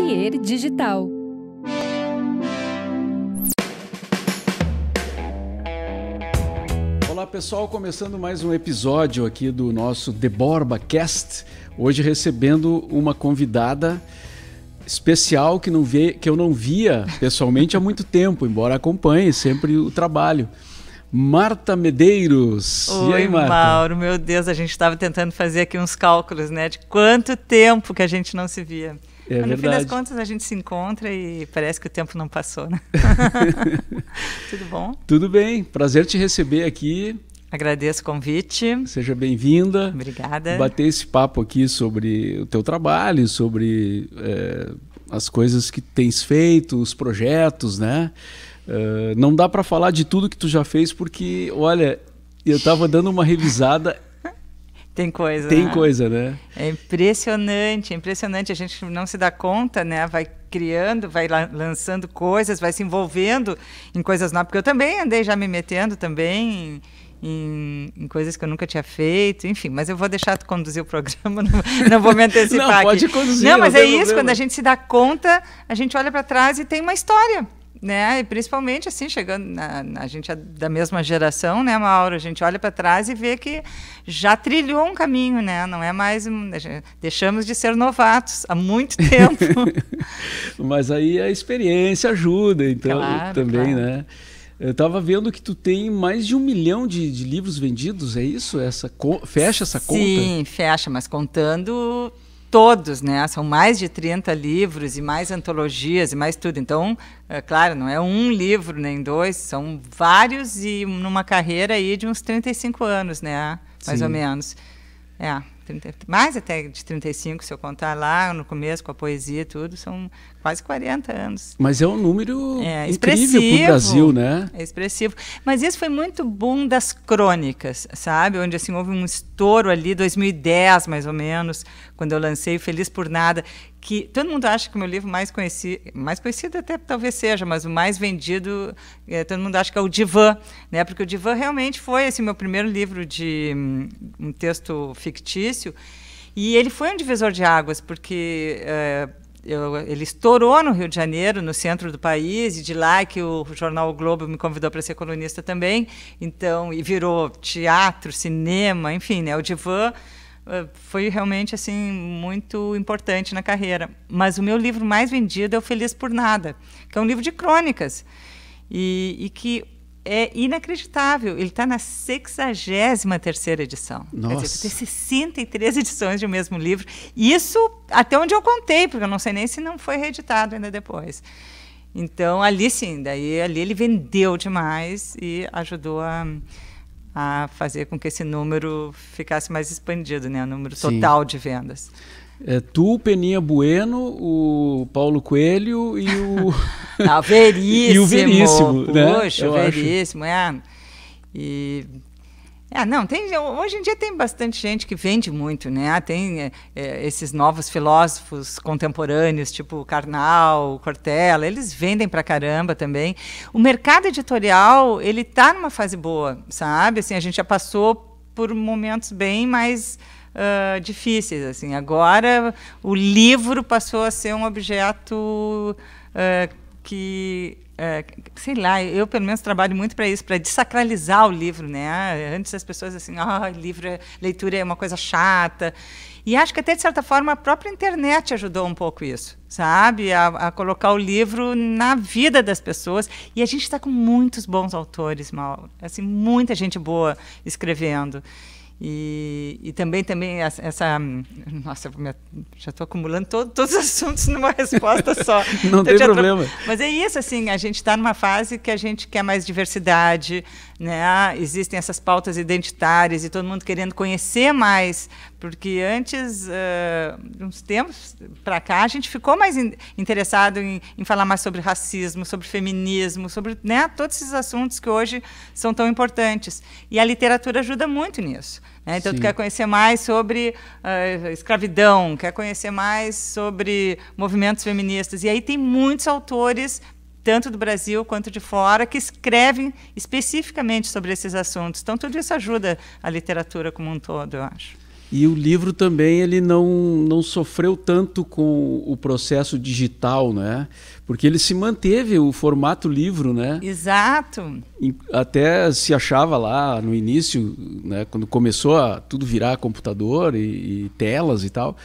Papier Digital. Olá pessoal, começando mais um episódio aqui do nosso The Borba Cast. Hoje recebendo uma convidada especial que, não vê, que eu não via pessoalmente há muito tempo, embora acompanhe sempre o trabalho. Marta Medeiros. Oi, e aí, Marta? Mauro, meu Deus, a gente estava tentando fazer aqui uns cálculos, né? De quanto tempo que a gente não se via. É no verdade. fim das contas, a gente se encontra e parece que o tempo não passou, né? Tudo bom? Tudo bem. Prazer te receber aqui. Agradeço o convite. Seja bem-vinda. Obrigada. Bater esse papo aqui sobre o teu trabalho, sobre é, as coisas que tens feito, os projetos, né? Uh, não dá para falar de tudo que tu já fez, porque, olha, eu estava dando uma revisada tem coisa. Tem né? coisa, né? É impressionante, é impressionante. A gente não se dá conta, né? Vai criando, vai lançando coisas, vai se envolvendo em coisas novas. Porque eu também andei já me metendo também em, em, coisas que eu nunca tinha feito, enfim, mas eu vou deixar tu conduzir o programa, não, não vou me antecipar. não, aqui. pode conduzir. Não, mas não é isso, problema. quando a gente se dá conta, a gente olha para trás e tem uma história né? E principalmente assim, chegando na, na, a gente é da mesma geração, né, Mauro? A gente olha para trás e vê que já trilhou um caminho, né? Não é mais deixamos de ser novatos há muito tempo. Mas aí a experiência ajuda, então claro, também, claro. né? Eu estava vendo que tu tem mais de um milhão de, de livros vendidos, é isso? Essa fecha essa Sim, conta? Sim, fecha, mas contando todos, né? São mais de 30 livros e mais antologias e mais tudo. Então, é claro, não é um livro nem dois, são vários e numa carreira aí de uns 35 anos, né? Mais Sim. ou menos. É, 30, mais até de 35, se eu contar lá no começo com a poesia e tudo, são quase 40 anos. Mas é um número é, incrível para o Brasil, né? É expressivo. Mas isso foi muito bom das crônicas, sabe? Onde assim houve um estouro ali, 2010 mais ou menos, quando eu lancei Feliz por Nada, que todo mundo acha que o meu livro mais conhecido, mais conhecido até talvez seja, mas o mais vendido, é, todo mundo acha que é o Divã, né? Porque o Divã realmente foi esse assim, meu primeiro livro de um texto fictício. E ele foi um divisor de águas, porque é, eu, ele estourou no Rio de Janeiro, no centro do país, e de lá que o jornal o Globo me convidou para ser colunista também. Então, e virou teatro, cinema, enfim, né? O divã eh, foi realmente assim muito importante na carreira. Mas o meu livro mais vendido é o Feliz por Nada, que é um livro de crônicas e, e que é inacreditável. Ele está na 63 terceira edição. Nossa. Quer dizer, tem 63 edições de um mesmo livro. Isso até onde eu contei, porque eu não sei nem se não foi reeditado ainda depois. Então, ali sim, daí ali ele vendeu demais e ajudou a, a fazer com que esse número ficasse mais expandido, né? O número total sim. de vendas. É tu, Peninha Bueno, o Paulo Coelho e o. Não, ah, Veríssimo. e o Veríssimo. Poxa, né? o Veríssimo, acho. é. E. É, não, tem, hoje em dia tem bastante gente que vende muito, né? Tem é, é esses novos filósofos contemporâneos, tipo Carnal, Cortella, eles vendem pra caramba também. O mercado editorial, ele tá numa fase boa, sabe? Assim, a gente já passou por momentos bem mais uh, difíceis. Assim. Agora, o livro passou a ser um objeto uh, que ah, sei lá, eu pelo menos trabalho muito para isso, para desacralizar o livro, né? Antes as pessoas assim, ah, oh, livro, é, leitura é uma coisa chata. E acho que até de certa forma a própria internet ajudou um pouco isso, sabe? A, a colocar o livro na vida das pessoas. E a gente está com muitos bons autores, mal, assim, muita gente boa escrevendo. E, e, também, também essa, essa nossa, já estou acumulando todo, todos os assuntos numa resposta só. Não então, tem problema. Mas é isso, assim, a gente está numa fase que a gente quer mais diversidade, né? Ah, existem essas pautas identitárias e todo mundo querendo conhecer mais, porque antes, uh, uns tempos para cá, a gente ficou mais in interessado em, em, falar mais sobre racismo, sobre feminismo, sobre né, todos esses assuntos que hoje são tão importantes. E a literatura ajuda muito nisso. Né? Então, tu quer conhecer mais sobre uh, escravidão, quer conhecer mais sobre movimentos feministas. E aí tem muitos autores tanto do Brasil quanto de fora, que escrevem especificamente sobre esses assuntos. Então, tudo isso ajuda a literatura como um todo, eu acho. E o livro também ele não, não sofreu tanto com o processo digital, né? Porque ele se manteve o formato livro, né? Exato. Até se achava lá no início, né, quando começou a tudo virar computador e, e telas e tal,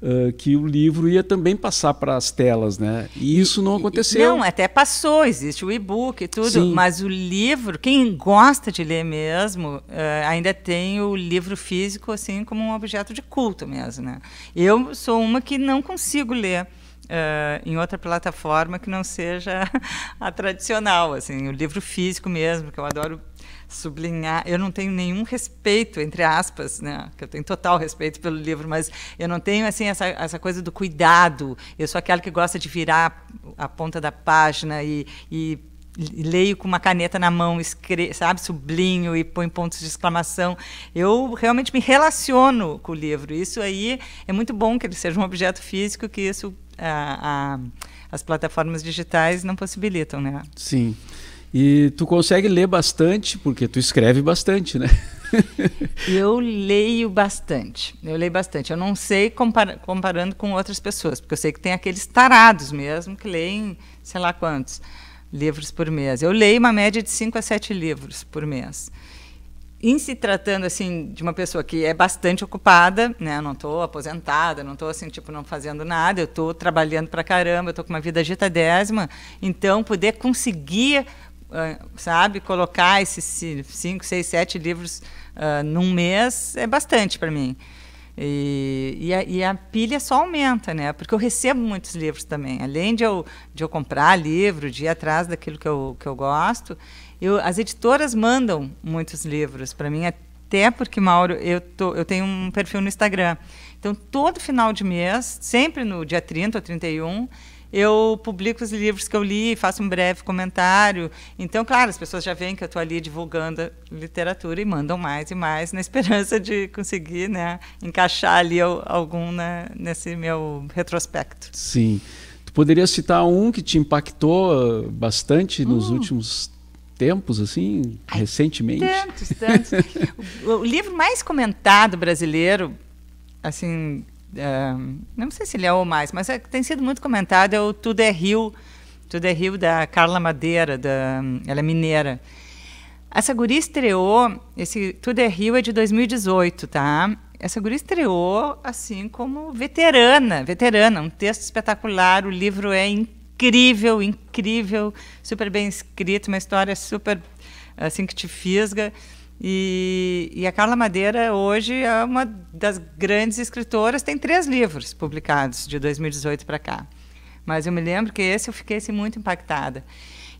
Uh, que o livro ia também passar para as telas, né? E isso não aconteceu. Não, até passou, existe o e-book e tudo, Sim. mas o livro, quem gosta de ler mesmo, uh, ainda tem o livro físico assim como um objeto de culto mesmo, né? Eu sou uma que não consigo ler. Uh, em outra plataforma que não seja a tradicional, assim, o livro físico mesmo, que eu adoro sublinhar. Eu não tenho nenhum respeito, entre aspas, né? Que eu tenho total respeito pelo livro, mas eu não tenho assim essa, essa coisa do cuidado. Eu sou aquela que gosta de virar a ponta da página e, e leio com uma caneta na mão, escre sabe, sublinho e põe pontos de exclamação. Eu realmente me relaciono com o livro. Isso aí é muito bom que ele seja um objeto físico, que isso a, a, as plataformas digitais não possibilitam, né? Sim. E tu consegue ler bastante, porque tu escreve bastante, né? eu leio bastante. Eu leio bastante. Eu não sei comparando com outras pessoas, porque eu sei que tem aqueles tarados mesmo que leem, sei lá quantos livros por mês. Eu leio uma média de 5 a 7 livros por mês. Em se tratando assim de uma pessoa que é bastante ocupada, né? Eu não estou aposentada, não estou assim tipo não fazendo nada, eu estou trabalhando para caramba, eu estou com uma vida agitadésima. Então poder conseguir ah, sabe, colocar esses cinco, seis, sete livros uh, num mês é bastante para mim. E, e, a, e, a, pilha só aumenta, né? Porque eu recebo muitos livros também. Além de eu, de eu comprar livro, de ir atrás daquilo que eu, que eu gosto, eu, as editoras mandam muitos livros para mim, até porque, Mauro, eu, tô, eu tenho um perfil no Instagram. Então, todo final de mês, sempre no dia 30 ou 31, eu publico os livros que eu li, faço um breve comentário. Então, claro, as pessoas já veem que eu estou ali divulgando literatura e mandam mais e mais, na esperança de conseguir né, encaixar ali algum né, nesse meu retrospecto. Sim. Tu poderia citar um que te impactou ah, bastante hum. nos últimos tempos, assim, Ai, recentemente? Tantos, tantos. o, o livro mais comentado brasileiro, assim, é, não sei se ele é o mais, mas é, tem sido muito comentado, é o Tudo é Rio, Tudo é Rio da Carla Madeira, da, ela é mineira. Essa guria estreou, esse Tudo é Rio é de 2018, tá? Essa guria estreou, assim, como veterana, veterana, um texto espetacular, o livro é incrível, incrível, super bem escrito, uma história super, assim, que te fisga. E, e, a Carla Madeira hoje é uma das grandes escritoras, tem três livros publicados de 2018 para cá. Mas eu me lembro que esse eu fiquei assim, muito impactada.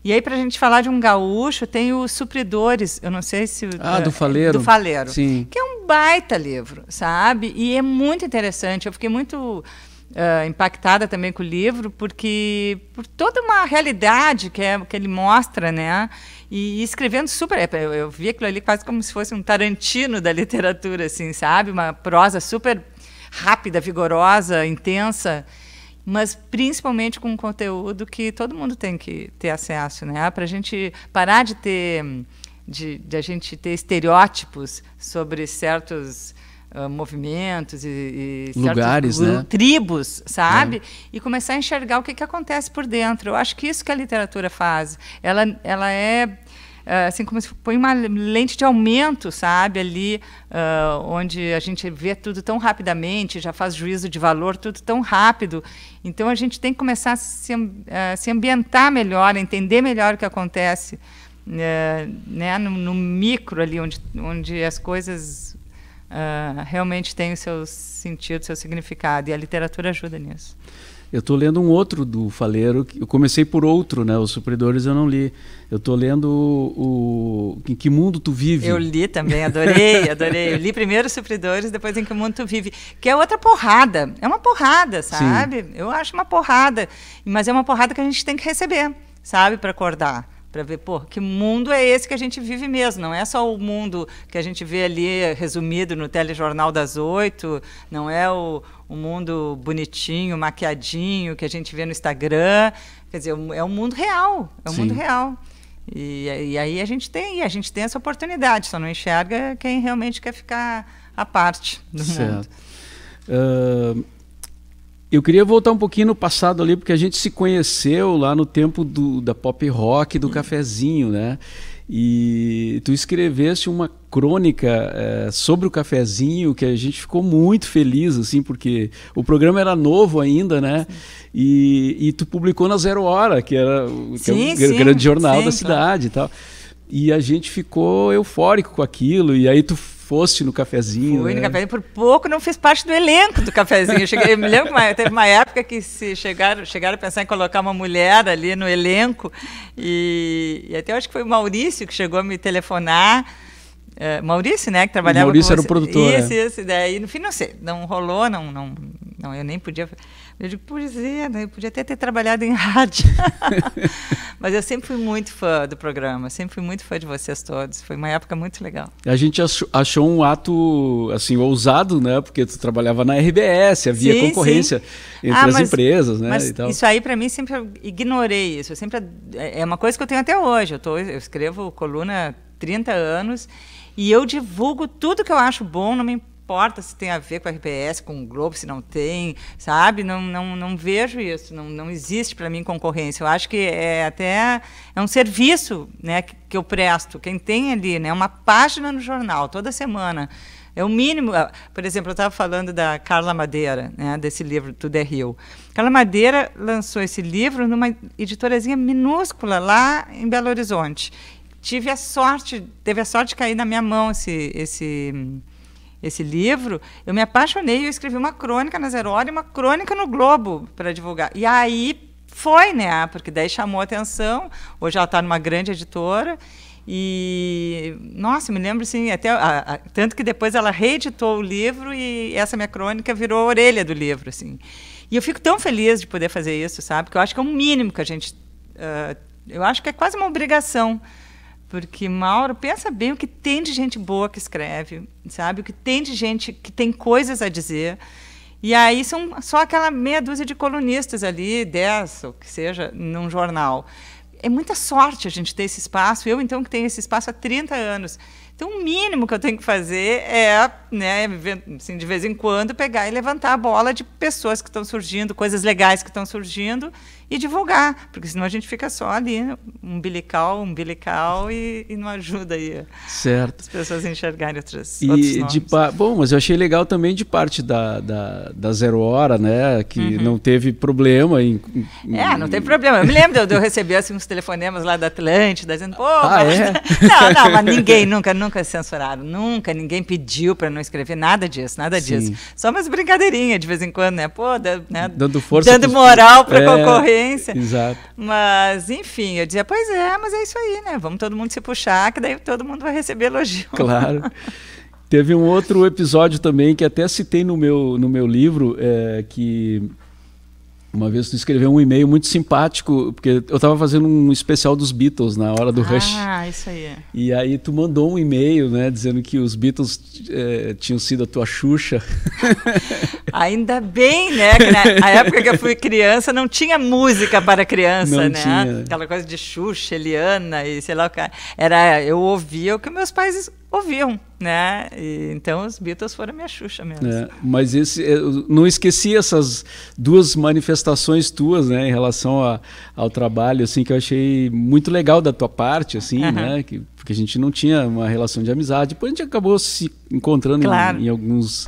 E aí, para a gente falar de um gaúcho, tem o Supridores, eu não sei se. Ah, do eh, Faleiro. Do Faleiro. Sim. Que é um baita livro, sabe? E é muito interessante. Eu fiquei muito uh, impactada também com o livro, porque por toda uma realidade que, é, que ele mostra, né? E, e escrevendo super. É, eu, eu vi aquilo ali quase como se fosse um Tarantino da literatura, assim, sabe? Uma prosa super rápida, vigorosa, intensa mas principalmente com um conteúdo que todo mundo tem que ter acesso, né? Para a gente parar de ter de, de, a gente ter estereótipos sobre certos ah, movimentos e, e lugares, certos, né? tribos, sabe? É. E começar a enxergar o que, que acontece por dentro. Eu acho que isso que a literatura faz. Ela, ela é ah, assim como se põe uma lente de aumento, sabe, ali uh, onde a gente vê tudo tão rapidamente, já faz juízo de valor tudo tão rápido. Então a gente tem que começar a se, uh, se ambientar melhor, entender melhor o que acontece. Eh, né, no, no, micro ali onde, onde as coisas uh, realmente tem o seu sentido, seu significado. E a literatura ajuda nisso. Eu estou lendo um outro do Faleiro. Eu comecei por outro, né? Os Supridores eu não li. Eu estou lendo o, Em Que Mundo Tu Vive. Eu li também, adorei, adorei. Eu li primeiro Os Supridores, depois Em Que Mundo Tu Vive. Que é outra porrada. É uma porrada, sabe? Sim. Eu acho uma porrada. Mas é uma porrada que a gente tem que receber, sabe? Para acordar para ver, pô, que mundo é esse que a gente vive mesmo? Não é só o mundo que a gente vê ali resumido no telejornal das oito, não é o, o mundo bonitinho, maquiadinho que a gente vê no Instagram. Quer dizer, é um é mundo real, é um Sim. mundo real. E, e, aí a gente tem, a gente tem essa oportunidade, só não enxerga quem realmente quer ficar à parte do certo. mundo. Uh eu queria voltar um pouquinho no passado ali, porque a gente se conheceu lá no tempo do, da pop rock, do uhum. cafezinho, né? E tu escreveste uma crônica é, sobre o cafezinho que a gente ficou muito feliz, assim, porque o programa era novo ainda, né? E, e, tu publicou na Zero Hora, que era que é sim, é sim, grande jornal sim, da cidade e tal. E a gente ficou eufórico com aquilo, e aí tu foste no cafezinho. Fui né? no cafezinho, por pouco não fiz parte do elenco do cafezinho. Eu, cheguei, eu me lembro que teve uma época que se chegaram, chegaram a pensar em colocar uma mulher ali no elenco. E, e até acho que foi o Maurício que chegou a me telefonar. É, Maurício, né, que trabalhava o Maurício era o produtor. É. Isso, é. isso. Daí, no fim, não sei, não rolou, não, não, não eu nem podia eu digo, pois é, né? eu podia até ter trabalhado em rádio. Mas eu sempre fui muito fã do programa, sempre fui muito fã de vocês todos. Foi uma época muito legal. A gente achou um ato, assim, ousado, né? Porque tu trabalhava na RBS, havia sim, concorrência sim. entre ah, as mas, empresas, né? Mas Isso aí, para mim, sempre ignorei isso. Eu sempre, é, é uma coisa que eu tenho até hoje. Eu, tô, eu escrevo coluna 30 anos e eu divulgo tudo que eu acho bom, não me importa se tem a ver com a RBS, com o Globo, se não tem, sabe? Não, não, não vejo isso, não, não existe para mim concorrência. Eu acho que é até é um serviço né, que, que eu presto. Quem tem ali né, uma página no jornal toda semana. É o mínimo. Ah, por exemplo, eu estava falando da Carla Madeira, né, desse livro Tudo é Rio. Carla Madeira lançou esse livro numa editorazinha minúscula lá em Belo Horizonte. Tive a sorte, teve a sorte de cair na minha mão esse, esse esse livro, eu me apaixonei, eu escrevi uma crônica na Zero Hora e uma crônica no Globo para divulgar. E aí foi, né? Ah, porque daí chamou atenção. Hoje ela está numa grande editora. E, nossa, me lembro assim, até, a, a, tanto que depois ela reeditou o livro e essa minha crônica virou a orelha do livro, assim. E eu fico tão feliz de poder fazer isso, sabe? Porque eu acho que é um mínimo que a gente. Uh, eu acho que é quase uma obrigação porque, Mauro, pensa bem o que tem de gente boa que escreve, sabe? O que tem de gente que tem coisas a dizer. E aí são só aquela meia dúzia de colunistas ali, dez, ou que seja, num jornal. É muita sorte a gente ter esse espaço. Eu, então, que tenho esse espaço há 30 anos. Então, o mínimo que eu tenho que fazer é, né, assim, de vez em quando, pegar e levantar a bola de pessoas que estão surgindo, coisas legais que estão surgindo, e divulgar, porque senão a gente fica só ali, umbilical, umbilical e, e não ajuda aí certo. as pessoas a enxergarem outras, e De Bom, mas eu achei legal também de parte da, da, da Zero Hora, né, que uhum. não teve problema. Em, em, É, não teve problema. Eu me lembro de eu receber assim, uns telefonemas lá da Atlântida, dizendo, pô, ah, mas... é? não, não, mas ninguém nunca, nunca censuraram, nunca, ninguém pediu para não escrever nada disso, nada Sim. disso. Só umas brincadeirinhas de vez em quando, né, pô, da, né, dando força, dando moral para é... concorrer Exato. Mas, enfim, eu dizia, pois é, mas é isso aí, né? Vamos todo mundo se puxar, que daí todo mundo vai receber elogio. Claro. Teve um outro episódio também que até citei no meu, no meu livro, é, que uma vez tu escreveu um e-mail muito simpático, porque eu estava fazendo um especial dos Beatles na hora do ah, Rush. Ah, isso aí. E aí tu mandou um e-mail, né, dizendo que os Beatles é, tinham sido a tua Xuxa. Ainda bem, né, que na época que eu fui criança não tinha música para criança, não né? Tinha. Aquela coisa de Xuxa, Eliana e sei lá o que. Era, eu ouvia o que meus pais ouviam, né? E, então os Beatles foram minha Xuxa mesmo. É, mas esse, é, não esqueci essas duas manifestações tuas, né, em relação a, ao trabalho, assim, que eu achei muito legal da tua parte, assim, uhum. né? Que, porque a gente não tinha uma relação de amizade. Depois a gente acabou se encontrando claro. em, em alguns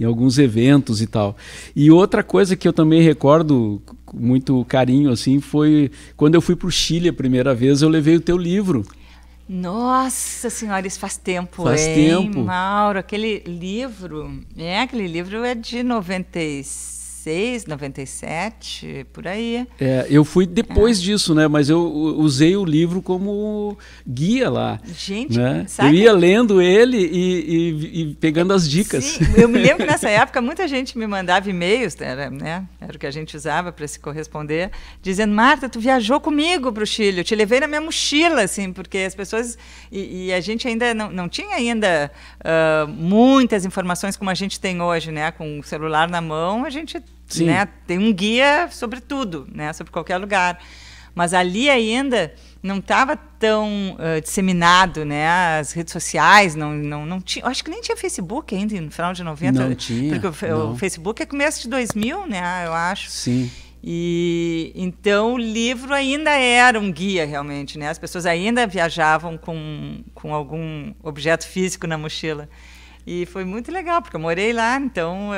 em alguns eventos e tal. E outra coisa que eu também recordo com muito carinho assim foi quando eu fui para o Chile a primeira vez, eu levei o teu livro. Nossa senhora, isso faz tempo, faz hein, tempo. Mauro? Aquele livro, é, aquele livro é de 96. 96, 97, por aí. É, eu fui depois é. disso, né? Mas eu usei o livro como guia lá. Gente, né? sabe? Eu ia lendo ele e, e, e pegando as dicas. Sim, eu me lembro que nessa época muita gente me mandava e-mails, era, né? era o que a gente usava para se corresponder, dizendo, Marta, tu viajou comigo para o Chile, eu te levei na minha mochila, assim, porque as pessoas... E, e a gente ainda não, não tinha ainda uh, muitas informações como a gente tem hoje, né? Com o celular na mão, a gente Sim. Né? Tem um guia sobre tudo, né? sobre qualquer lugar. Mas ali ainda não estava tão uh, disseminado, né? As redes sociais não, não, não tinha. Acho que nem tinha Facebook ainda no final de 90. Não tinha. Porque o, não. o Facebook é começo de 2000, né? Eu acho. Sim. E então o livro ainda era um guia realmente, né? As pessoas ainda viajavam com, com algum objeto físico na mochila. E foi muito legal, porque eu morei lá, então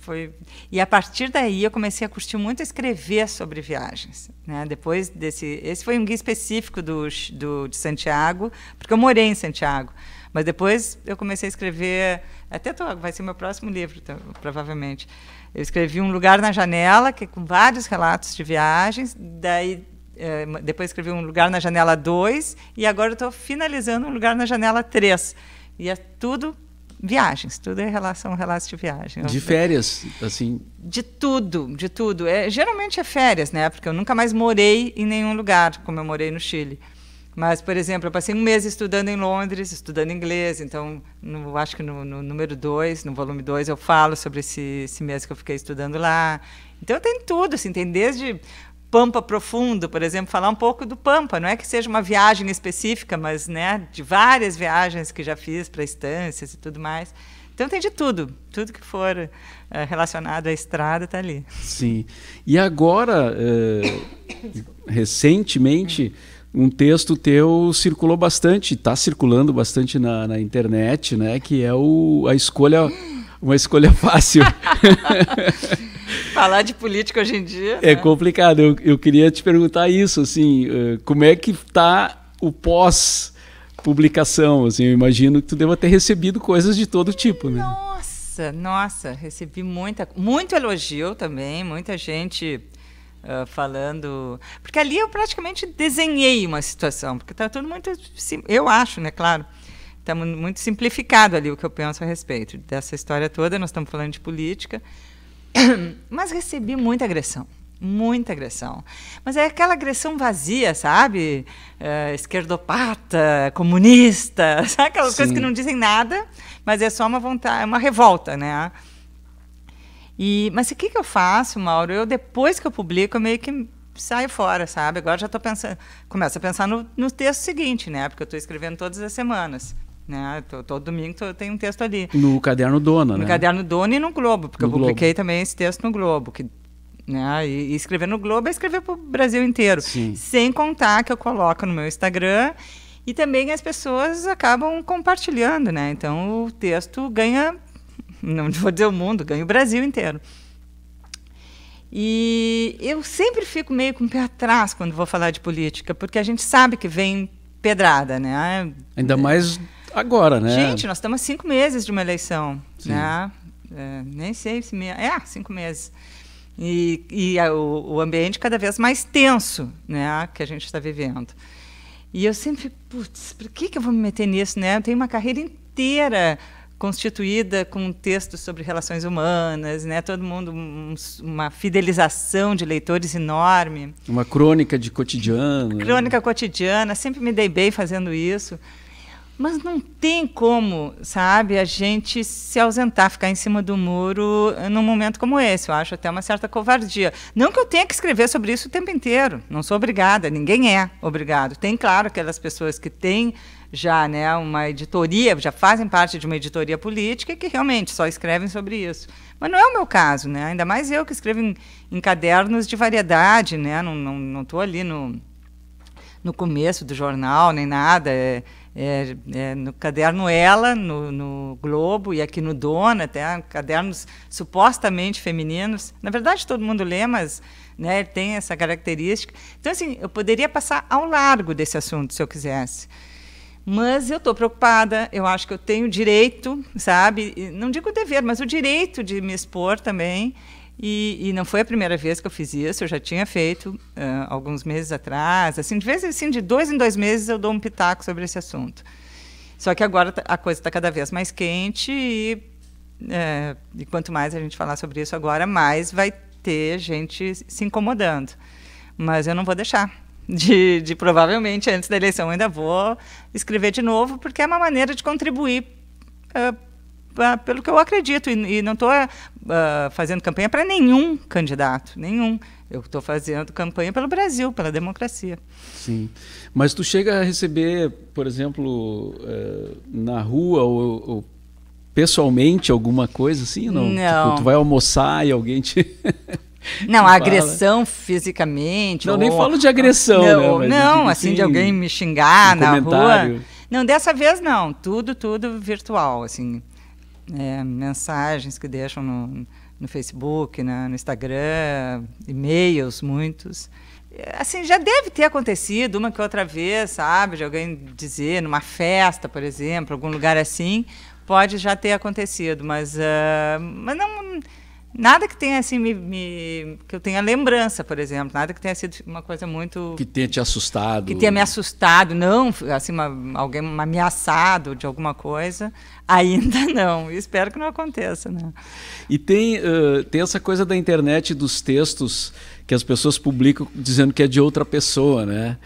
foi e a partir daí eu comecei a curtir muito escrever sobre viagens né? depois desse esse foi um guia específico do, do de Santiago porque eu morei em Santiago mas depois eu comecei a escrever até tô, vai ser meu próximo livro então, provavelmente eu escrevi um lugar na janela que é com vários relatos de viagens daí eh, depois escrevi um lugar na janela 2 e agora estou finalizando um lugar na janela 3 e é tudo Viagens, tudo é relação, relatos de viagem. De férias, assim? De tudo, de tudo. É, geralmente é férias, né? Porque eu nunca mais morei em nenhum lugar, como eu morei no Chile. Mas, por exemplo, eu passei um mês estudando em Londres, estudando inglês, então no, acho que no, no número 2, no volume 2, eu falo sobre esse, esse mês que eu fiquei estudando lá. Então tem tudo, assim, tem desde Pampa Profundo, por exemplo, falar um pouco do Pampa, não é que seja uma viagem específica, mas né, de várias viagens que já fiz para estâncias e tudo mais. Então tem de tudo, tudo que for eh, relacionado à estrada está ali. Sim. E agora, eh, recentemente, um texto teu circulou bastante, está circulando bastante na, na, internet, né? Que é o, a escolha, uma escolha fácil. Falar de política hoje em dia. É né? complicado. Eu, eu queria te perguntar isso, assim, eh, como é que está o pós publicação, assim, eu imagino que tu deva ter recebido coisas de todo tipo, né? Nossa, nossa, recebi muita, muito elogio também, muita gente Uh, falando. Porque ali eu praticamente desenhei uma situação, porque está tudo muito. Sim... Eu acho, né, claro. Está muito simplificado ali o que eu penso a respeito dessa história toda. Nós estamos falando de política. Mas recebi muita agressão muita agressão. Mas é aquela agressão vazia, sabe? Eh, esquerdopata, comunista, sabe aquelas Sim. coisas que não dizem nada, mas é só uma vontade, é uma revolta, né? E, mas o que, que eu faço, Mauro? Eu, depois que eu publico, eu meio que saio fora, sabe? Agora já estou pensando, começo a pensar no, no texto seguinte, né? Porque eu estou escrevendo todas as semanas. Né? Todo, domingo domingo tem um texto ali. No caderno Dona, no né? caderno Dona e no Globo, porque no eu publiquei Globo. também esse texto no Globo, que né? E, escrever no Globo é escrever para o Brasil inteiro. Sim. Sem contar que eu coloco no meu Instagram e também as pessoas acabam compartilhando, né? Então o texto ganha, não vou dizer o mundo, ganha o Brasil inteiro. E eu sempre fico meio com o pé atrás quando vou falar de política, porque a gente sabe que vem pedrada, né? Ainda mais Agora, né? Gente, nós estamos cinco meses de uma eleição. Sim. Né? É, nem sei se... Me... É, cinco meses. E, e a, o, o ambiente cada vez mais tenso né, que a gente está vivendo. E eu sempre fico, putz, por que, que eu vou me meter nisso? Né? Eu tenho uma carreira inteira constituída com textos sobre relações humanas, né? Todo mundo um, uma fidelização de leitores enorme. Uma crônica de cotidiano. Né? Crônica né? cotidiana, sempre me dei bem fazendo isso. Mas não tem como, sabe, a gente se ausentar, ficar em cima do muro num momento como esse. Eu acho até uma certa covardia. Não que eu tenha que escrever sobre isso o tempo inteiro. Não sou obrigada, ninguém é obrigado. Tem, claro, aquelas pessoas que têm já né, uma editoria, já fazem parte de uma editoria política que realmente só escrevem sobre isso. Mas não é o meu caso, né? ainda mais eu que escrevo em, em cadernos de variedade, né? não estou não, não ali no, no começo do jornal nem nada. É, é, é, no caderno Ela, no, no, Globo e aqui no Dona, até ah, cadernos supostamente femininos. Na verdade, todo mundo lê, mas né, tem essa característica. Então, assim, eu poderia passar ao largo desse assunto se eu quisesse. Mas eu estou preocupada, eu acho que eu tenho o direito, sabe? Não digo o dever, mas o direito de me expor também e, e, não foi a primeira vez que eu fiz isso, eu já tinha feito uh, alguns meses atrás. Assim, de vez assim, de dois em dois meses eu dou um pitaco sobre esse assunto. Só que agora tá, a coisa está cada vez mais quente e, é, e quanto mais a gente falar sobre isso agora, mais vai ter gente se incomodando. Mas eu não vou deixar. De, de provavelmente antes da eleição eu ainda vou escrever de novo, porque é uma maneira de contribuir uh, pra, ah, pelo que eu acredito. E, e não estou uh, ah, fazendo campanha para nenhum candidato, nenhum. Eu estou fazendo campanha pelo Brasil, pela democracia. Sim. Mas tu chega a receber, por exemplo, uh, na rua ou, ou pessoalmente alguma coisa assim? Não. não. Tipo, tu vai almoçar e alguém te. Não, a agressão fisicamente. Não, ou... nem falo de agressão. Não, né? não assim, assim, de alguém me xingar um na comentário. rua. Não, dessa vez não. Tudo, tudo virtual, assim é, mensagens que deixam no, no Facebook, né, no Instagram, e-mails muitos. É, assim, já deve ter acontecido uma que outra vez, sabe? De alguém dizer, numa festa, por exemplo, algum lugar assim, pode já ter acontecido, mas, uh, mas não Nada que tenha assim me, me, que eu tenha lembrança, por exemplo, nada que tenha sido uma coisa muito que tenha te assustado, que tenha me assustado, não, assim uma, alguém uma ameaçado de alguma coisa, ainda não. Espero que não aconteça, né? E tem uh, tem essa coisa da internet dos textos que as pessoas publicam dizendo que é de outra pessoa, né?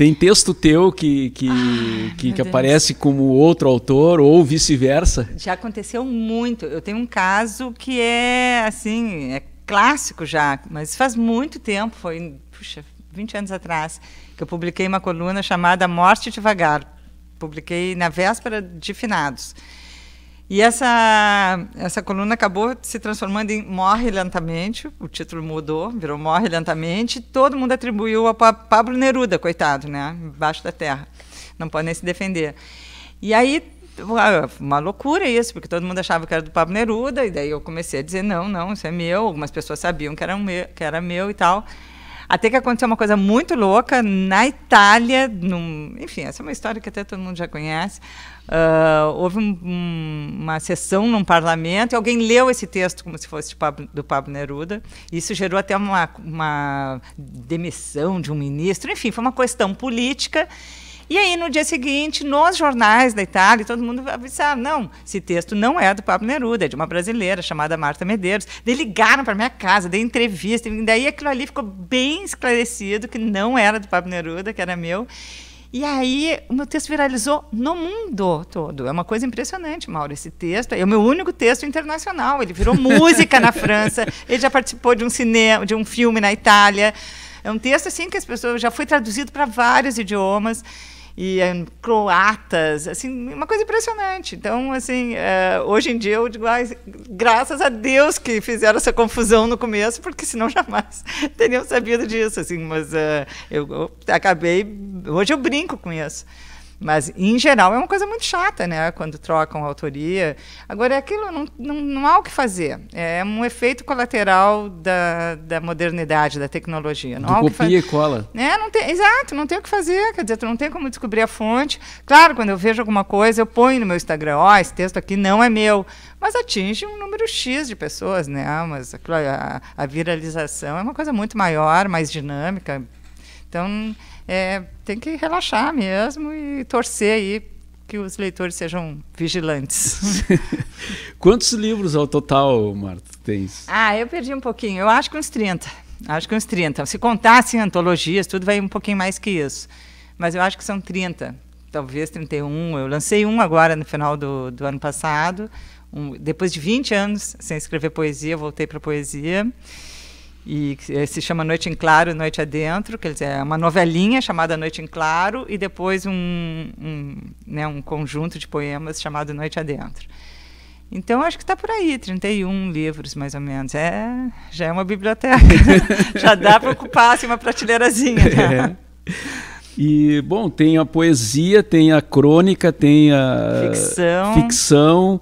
Tem texto teu que, que, ah, que, que aparece como outro autor ou vice-versa? Já aconteceu muito. Eu tenho um caso que é assim, é clássico já, mas faz muito tempo, foi puxa, 20 anos atrás, que eu publiquei uma coluna chamada Morte Devagar. Publiquei na véspera de finados. E essa, essa coluna acabou se transformando em Morre Lentamente, o título mudou, virou Morre Lentamente, todo mundo atribuiu a Pablo Neruda, coitado, né? embaixo da terra, não pode nem se defender. E aí, uma loucura isso, porque todo mundo achava que era do Pablo Neruda, e daí eu comecei a dizer, não, não, isso é meu, algumas pessoas sabiam que era meu, que era meu e tal. Até que aconteceu uma coisa muito louca na Itália, num, enfim, essa é uma história que até todo mundo já conhece. Uh, houve um, uma sessão num parlamento e alguém leu esse texto como se fosse Pablo, do Pablo Neruda. Isso gerou até uma, uma demissão de um ministro. Enfim, foi uma questão política. E aí, no dia seguinte, nos jornais da Itália, todo mundo avisava: não, esse texto não é do Pablo Neruda, é de uma brasileira chamada Marta Medeiros. Daí ligaram para minha casa, dei entrevista, daí aquilo ali ficou bem esclarecido que não era do Pablo Neruda, que era meu. E aí o meu texto viralizou no mundo todo. É uma coisa impressionante, Mauro, esse texto. É o meu único texto internacional. Ele virou música na França, ele já participou de um cinema, de um filme na Itália. É um texto assim que as pessoas já foi traduzido para vários idiomas e um, croatas, assim, uma coisa impressionante. Então, assim, eh, hoje em dia eu digo, ah, graças a Deus que fizeram essa confusão no começo, porque senão jamais teriam sabido disso, assim, mas uh, eu, eu acabei, hoje eu brinco com isso. Mas, em geral, é uma coisa muito chata, né? Quando trocam a autoria. Agora, é aquilo não, não, não há o que fazer. É um efeito colateral da, da modernidade, da tecnologia. Não há copia o que fazer. e cola. É, não tem, exato, não tem o que fazer. Quer dizer, tu não tem como descobrir a fonte. Claro, quando eu vejo alguma coisa, eu ponho no meu Instagram, ó, oh, esse texto aqui não é meu. Mas atinge um número X de pessoas, né? Mas a, a viralização é uma coisa muito maior, mais dinâmica. Então é, tem que relaxar mesmo e torcer aí que os leitores sejam vigilantes. Quantos livros ao total, Marta, tens? Ah, eu perdi um pouquinho. Eu acho que uns 30. Acho que uns 30. Se contassem antologias, tudo vai um pouquinho mais que isso. Mas eu acho que são 30, talvez 31. Eu lancei um agora no final do, do ano passado. Um, depois de 20 anos sem escrever poesia, voltei para a poesia e eh, se chama Noite em Claro, Noite Adentro, quer dizer, é uma novelinha chamada Noite em Claro e depois um, um, né, um conjunto de poemas chamado Noite Adentro. Então acho que está por aí, 31 livros mais ou menos. É, já é uma biblioteca. já dá para ocupar assim, uma prateleirazinha. Né? É. E bom, tem a poesia, tem a crônica, tem a ficção. ficção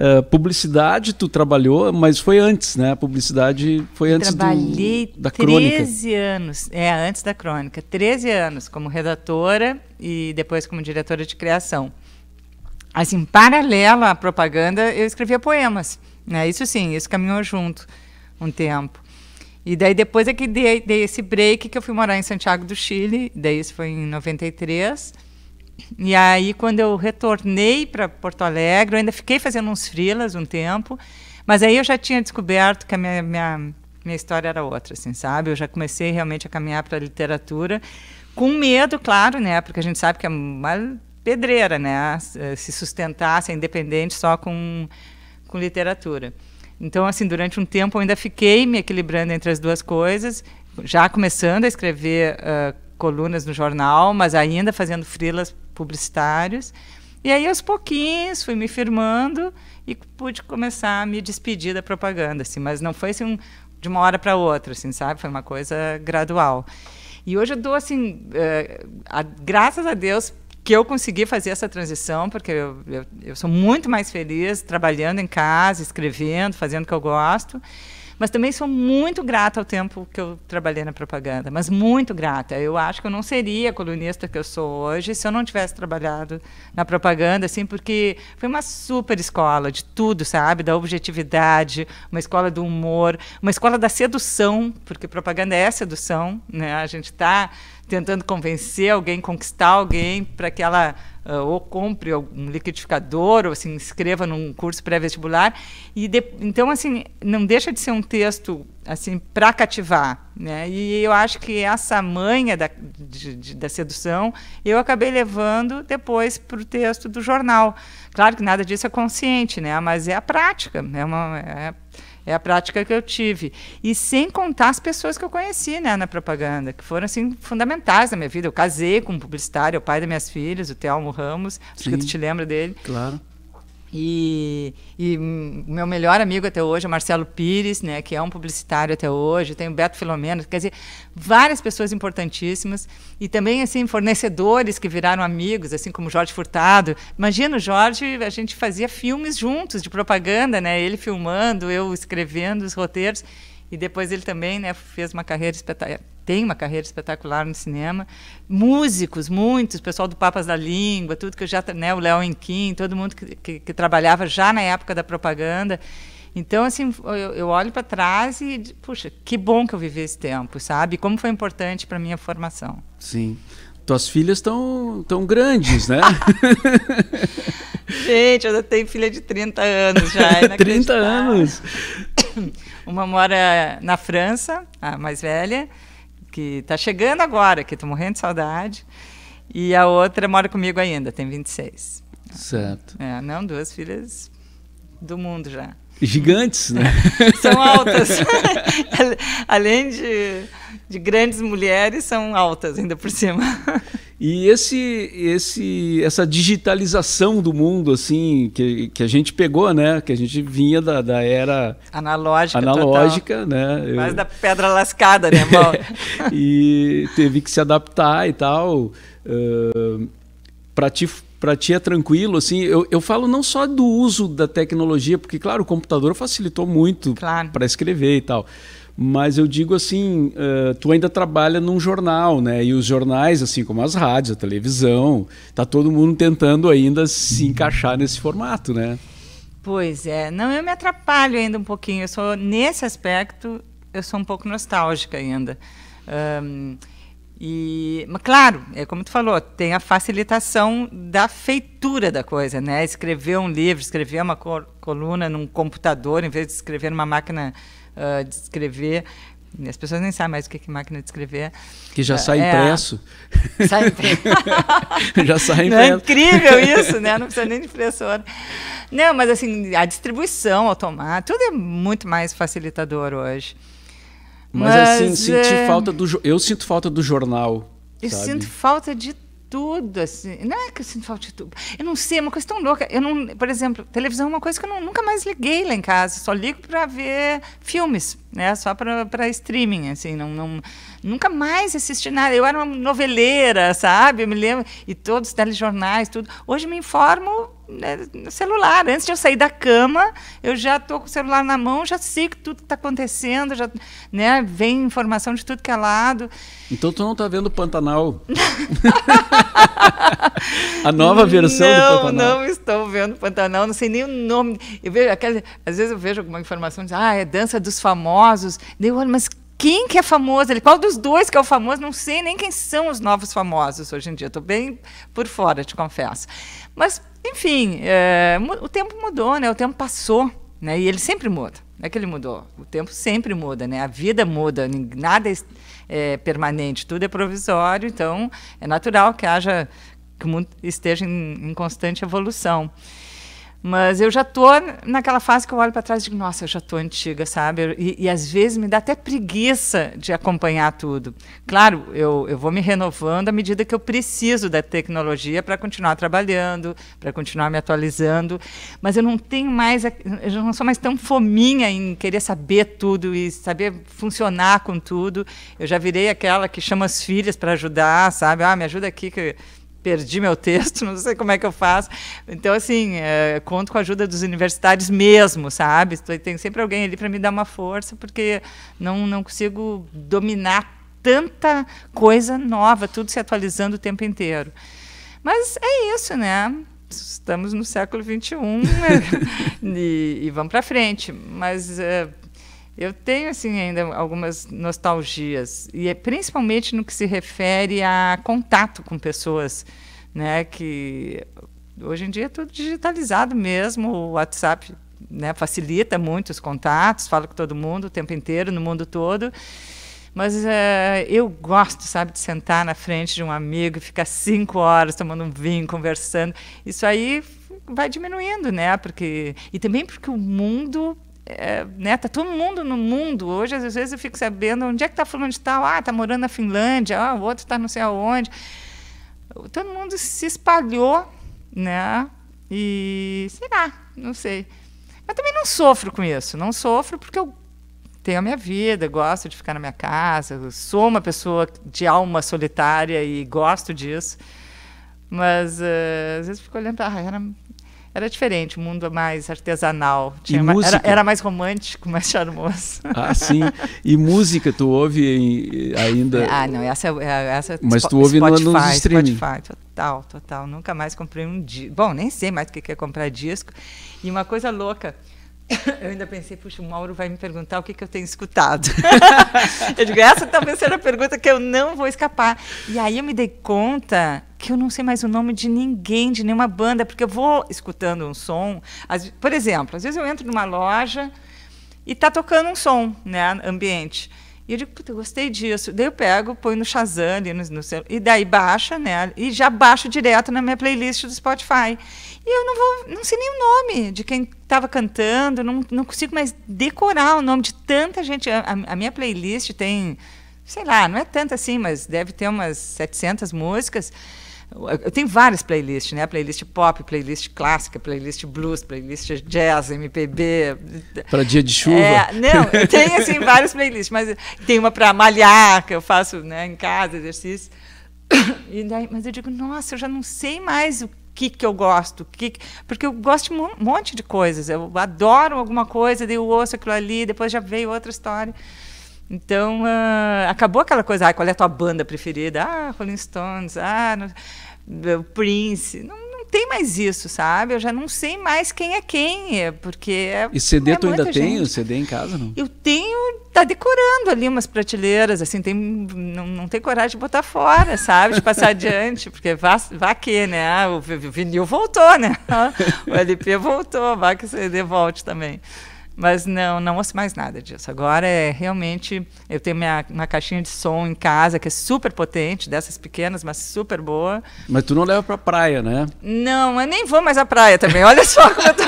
eh, publicidade tu trabalhou, mas foi antes, né? A publicidade foi antes Trabalhei do, da 13 crônica. anos, é, antes da crônica. 13 anos como redatora e depois como diretora de criação. Assim, paralelo à propaganda, eu escrevia poemas. Né? Isso sim, isso caminhou junto um tempo. E daí depois é que dei, dei esse break que eu fui morar em Santiago do Chile, daí isso foi em 93 e aí, quando eu retornei para Porto Alegre, eu ainda fiquei fazendo uns frilas um tempo, mas aí eu já tinha descoberto que a minha, minha, minha história era outra, assim, sabe? Eu já comecei realmente a caminhar para a literatura, com medo, claro, né? Porque a gente sabe que é uma pedreira, né? Se sustentar, ser independente só com, com literatura. Então, assim, durante um tempo eu ainda fiquei me equilibrando entre as duas coisas, já começando a escrever uh, colunas no jornal, mas ainda fazendo frilas publicitários. E aí, aos pouquinhos, fui me firmando e pude começar a me despedir da propaganda, assim, mas não foi assim, um, de uma hora para outra, assim, sabe? Foi uma coisa gradual. E hoje eu dou, assim, uh, a, graças a Deus que eu consegui fazer essa transição, porque eu, eu, eu sou muito mais feliz trabalhando em casa, escrevendo, fazendo o que eu gosto. Mas também sou muito grata ao tempo que eu trabalhei na propaganda, mas muito grata. Eu acho que eu não seria a colunista que eu sou hoje se eu não tivesse trabalhado na propaganda, assim, porque foi uma super escola de tudo, sabe? Da objetividade, uma escola do humor, uma escola da sedução, porque propaganda é sedução, né? A gente está tentando convencer alguém, conquistar alguém para que ela uh, ou compre um liquidificador, ou se assim, inscreva num curso pré-vestibular. E de, então, assim, não deixa de ser um texto assim para cativar, né? E eu acho que essa manha da, de, de, da sedução eu acabei levando depois para o texto do jornal. Claro que nada disso é consciente, né? Mas é a prática, é uma é, é a prática que eu tive. E sem contar as pessoas que eu conheci né, na propaganda, que foram assim, fundamentais na minha vida. Eu casei com um publicitário, é o pai das minhas filhas, o Thelmo Ramos. Acho Sim, que tu te lembra dele. Claro. E, e meu melhor amigo até hoje é Marcelo Pires, né, que é um publicitário até hoje, tem o Beto Filomeno, quer dizer, várias pessoas importantíssimas e também assim fornecedores que viraram amigos, assim como Jorge Furtado. Imagina o Jorge, a gente fazia filmes juntos de propaganda, né, ele filmando, eu escrevendo os roteiros e depois ele também, né, fez uma carreira espetacular tem uma carreira espetacular no cinema. Músicos, muitos, pessoal do Papas da Língua, tudo que já, né, o Léo Enquim, todo mundo que, que, que trabalhava já na época da propaganda. Então, assim, eu, olho para trás e, puxa, que bom que eu vivi esse tempo, sabe? Como foi importante para minha formação. Sim. Tuas filhas estão tão grandes, né? Gente, eu tenho filha de 30 anos já. É 30 anos? Uma mora na França, a mais velha, que está chegando agora, que estou morrendo de saudade. E a outra mora comigo ainda, tem 26. Certo. É, não, duas filhas do mundo já gigantes, né? são altas. Além de, de grandes mulheres, são altas ainda por cima. E esse, esse, essa digitalização do mundo, assim, que, que a gente pegou, né? Que a gente vinha da, da era analógica, analógica total. né? Mais da pedra lascada, né, e teve que se adaptar e tal. Uh, para ti para ti é tranquilo, assim, eu, eu falo não só do uso da tecnologia, porque, claro, o computador facilitou muito claro. para escrever e tal. Mas eu digo assim, uh, tu ainda trabalha num jornal, né? E os jornais, assim como as rádios, a televisão, tá todo mundo tentando ainda se uhum. encaixar nesse formato, né? Pois é, não, eu me atrapalho ainda um pouquinho. Eu sou nesse aspecto, eu sou um pouco nostálgica ainda. Um, e, mas claro, é como tu falou, tem a facilitação da feitura da coisa, né? Escrever um livro, escrever uma coluna num computador, em vez de escrever numa máquina uh, de escrever. As pessoas nem sabem mais o que é que máquina de escrever. Que já ah, sai é, impresso. Sai impresso. já sai impresso. Não é incrível isso, né? Não precisa nem de impressora. Não, mas assim, a distribuição automática, tudo é muito mais facilitador hoje. Mas, Mas assim, é... senti falta do eu sinto falta do jornal. Eu sabe? sinto falta de tudo, assim. Não é que eu sinto falta de tudo. Eu não sei, é uma coisa tão louca. Eu não, por exemplo, televisão é uma coisa que eu não, nunca mais liguei lá em casa. Só ligo para ver filmes, né? Só para streaming, assim. Não, não, nunca mais assisti nada. Eu era uma noveleira, sabe? Eu me lembro. E todos os telejornais, tudo. Hoje me informo né, no celular. Antes de eu sair da cama, eu já estou com o celular na mão, já sei que tudo está acontecendo, já né, vem informação de tudo que é lado. Então tu não está vendo Pantanal? a nova versão não, do Pantanal? Não, não estou vendo Pantanal, não sei nem o nome. Eu vejo, aquelas, às vezes eu vejo alguma informação, diz, ah, é dança dos famosos. Daí eu olho, mas quem que é famoso Ele? qual dos dois que é o famoso, não sei nem quem são os novos famosos hoje em dia, estou bem por fora, te confesso. Mas, enfim, é, o tempo mudou, né? o tempo passou, né? e ele sempre muda, não é que ele mudou, o tempo sempre muda, né? a vida muda, nada é permanente, tudo é provisório, então é natural que haja que o mundo esteja em, em constante evolução. Mas eu já tô naquela fase que eu olho para trás e digo, nossa, eu já tô antiga, sabe? E, e, às vezes me dá até preguiça de acompanhar tudo. Claro, eu, eu vou me renovando à medida que eu preciso da tecnologia para continuar trabalhando, para continuar me atualizando. Mas eu não tenho mais, eu não sou mais tão fominha em querer saber tudo e saber funcionar com tudo. Eu já virei aquela que chama as filhas para ajudar, sabe? Ah, me ajuda aqui que perdi meu texto, não sei como é que eu faço. Então, assim, é, conto com a ajuda dos universitários mesmo, sabe? Tem sempre alguém ali para me dar uma força, porque não, não consigo dominar tanta coisa nova, tudo se atualizando o tempo inteiro. Mas é isso, né? Estamos no século 21 e, e vamos para frente. Mas é, eu tenho assim ainda algumas nostalgias e é principalmente no que se refere a contato com pessoas, né? Que hoje em dia é tudo digitalizado mesmo, o WhatsApp né, facilita muito os contatos, falo com todo mundo o tempo inteiro, no mundo todo. Mas é, eu gosto, sabe, de sentar na frente de um amigo e ficar cinco horas tomando um vinho, conversando. Isso aí vai diminuindo, né? Porque e também porque o mundo é, né, tá todo mundo no mundo. Hoje, às vezes, eu fico sabendo onde é que tá falando de tal. Ah, tá morando na Finlândia, ah, o outro está não sei aonde. Todo mundo se espalhou, né? E será, não sei. Mas também não sofro com isso. Não sofro porque eu tenho a minha vida, gosto de ficar na minha casa, sou uma pessoa de alma solitária e gosto disso. Mas uh, às vezes fico olhando para ah, era era diferente, o mundo é mais artesanal. Tinha mais, era, era, mais romântico, mais charmoso. Ah, sim. E música, tu ouve em, ainda. Ah, não, essa, é é, essa Mas tu ouve Spotify, no, streaming. Spotify, total, total. Nunca mais comprei um disco. Bom, nem sei mais o que é comprar disco. E uma coisa louca. Eu ainda pensei, puxa, o Mauro vai me perguntar o que, que eu tenho escutado. eu digo, essa talvez seja a pergunta que eu não vou escapar. E aí eu me dei conta que eu não sei mais o nome de ninguém, de nenhuma banda, porque eu vou escutando um som. As, por exemplo, às vezes eu entro numa loja e tá tocando um som, né, ambiente. E eu digo, puta, eu gostei disso. Daí eu pego, põe no Shazam ali no, no celular, e daí baixa, né? E já baixo direto na minha playlist do Spotify. E eu não vou, não sei nem o nome de quem estava cantando, não, não consigo mais decorar o nome de tanta gente. A, a, minha playlist tem, sei lá, não é tanto assim, mas deve ter umas 700 músicas. Eu tenho várias playlists, né? Playlist pop, playlist clássica, playlist blues, playlist jazz, MPB. Para dia de chuva? É, não, tem assim várias playlists, mas tem uma para malhar, que eu faço né, em casa, exercício. E daí, mas eu digo, nossa, eu já não sei mais o que, que eu gosto, que, porque eu gosto de um monte de coisas. Eu adoro alguma coisa, dei o osso aquilo ali, depois já veio outra história. Então, uh, acabou aquela coisa, ah, qual é a tua banda preferida? Ah, Rolling Stones, ah, Prince. Não, não, tem mais isso, sabe? Eu já não sei mais quem é quem, é, porque... É, e CD é tu ainda gente. tem o CD em casa, não? Eu tenho, tá decorando ali umas prateleiras, assim, tem, não, não tem coragem de botar fora, sabe? De passar adiante, porque vá, vá que, né? Ah, o, o vinil voltou, né? O LP voltou, vá que o CD volte também. Mas não, não ouço mais nada disso. Agora é realmente. Eu tenho minha, uma caixinha de som em casa que é super potente, dessas pequenas, mas super boa. Mas tu não leva pra praia, né? Não, eu nem vou mais à praia também. Olha só como eu tô.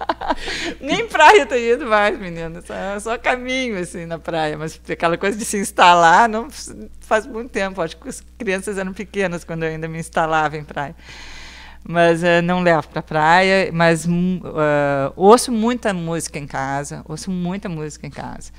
nem praia eu tô indo mais, menina. Só, só caminho, assim, na praia. Mas aquela coisa de se instalar, não faz muito tempo. Acho que as crianças eram pequenas quando eu ainda me instalava em praia mas uh, não levo para praia, mas uh, ouço muita música em casa, ouço muita música em casa.